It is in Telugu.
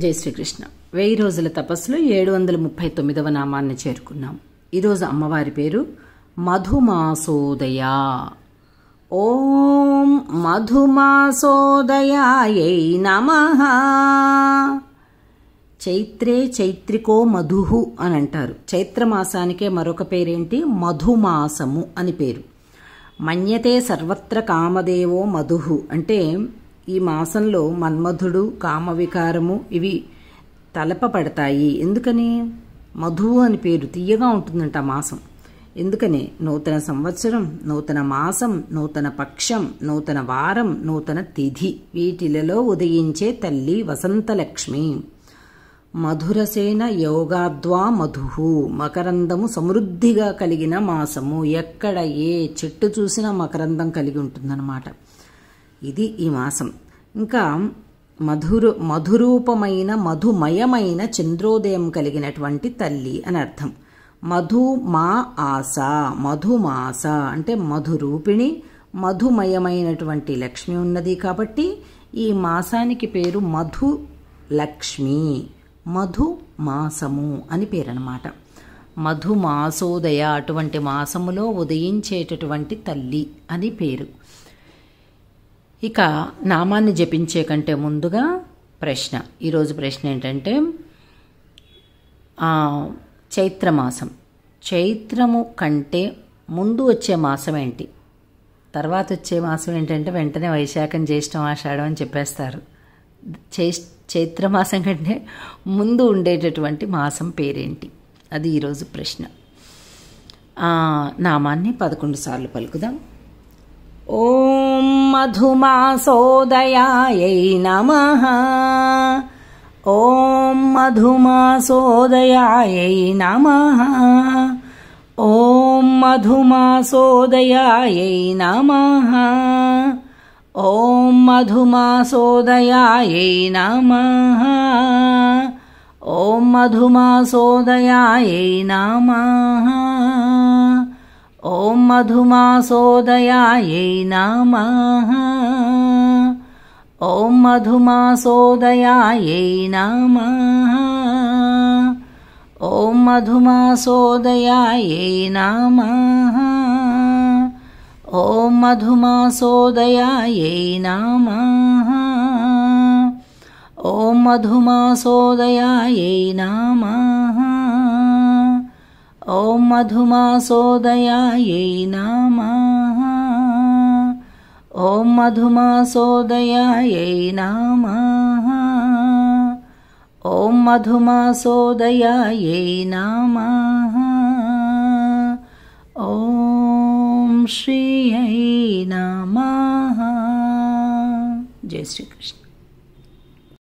జై శ్రీకృష్ణ వెయ్యి రోజుల తపస్సులో ఏడు వందల ముప్పై తొమ్మిదవ నామాన్ని చేరుకున్నాం ఈరోజు అమ్మవారి పేరు మధుమాసోదయ ఓం మధుమాసోదయాయై నమ చైత్రే చైత్రికో మధుహు అని అంటారు చైత్రమాసానికే మరొక పేరేంటి మధుమాసము అని పేరు మన్యతే సర్వత్ర కామదేవో మధుహు అంటే ఈ మాసంలో మన్మధుడు కామవికారము ఇవి తలపబడతాయి ఎందుకని మధువు అని పేరు తీయగా ఉంటుందంట మాసం ఎందుకని నూతన సంవత్సరం నూతన మాసం నూతన పక్షం నూతన వారం నూతన తిథి వీటిలలో ఉదయించే తల్లి వసంతలక్ష్మి మధురసేన యోగాద్వా మధు మకరందము సమృద్ధిగా కలిగిన మాసము ఎక్కడ ఏ చెట్టు చూసినా మకరందం కలిగి ఉంటుందన్నమాట ఇది ఈ మాసం ఇంకా మధురు మధురూపమైన మధుమయమైన చంద్రోదయం కలిగినటువంటి తల్లి అని అర్థం మధు మా ఆస మధుమాస అంటే మధురూపిణి మధుమయమైనటువంటి లక్ష్మి ఉన్నది కాబట్టి ఈ మాసానికి పేరు మధు లక్ష్మి మధు మాసము అని పేరనమాట మధు మాసోదయ అటువంటి మాసములో ఉదయించేటటువంటి తల్లి అని పేరు ఇక నామాన్ని జపించే కంటే ముందుగా ప్రశ్న ఈరోజు ప్రశ్న ఏంటంటే చైత్రమాసం చైత్రము కంటే ముందు వచ్చే మాసం ఏంటి తర్వాత వచ్చే మాసం ఏంటంటే వెంటనే వైశాఖం జ్యేష్ఠం ఆషాఢం అని చెప్పేస్తారు చై చైత్రమాసం కంటే ముందు ఉండేటటువంటి మాసం పేరేంటి అది ఈరోజు ప్రశ్న నామాన్ని పదకొండు సార్లు పలుకుదాం ఓ मधुमासोदयायै नमः ॐ मधुमासोदयायै नमः ॐ मधुमासोदयायै नमः ॐ मधुमासोदयायै नमः ॐ मधुमासोदयायै नमः ॐ मधुमासोदयायै नमः ॐ मधुमासोदयायै नमः ॐ मधुमासोदयायै नमः ॐ मधुमासोदयायै नमः ॐ मधुमासोदयायै नमः ॐ मधुमासोदयायै नामः ॐ मधुमासोदयायै नामः ॐ मधुमासोदयायै नामः ॐ श्रियै नमः जय श्रीकृष्ण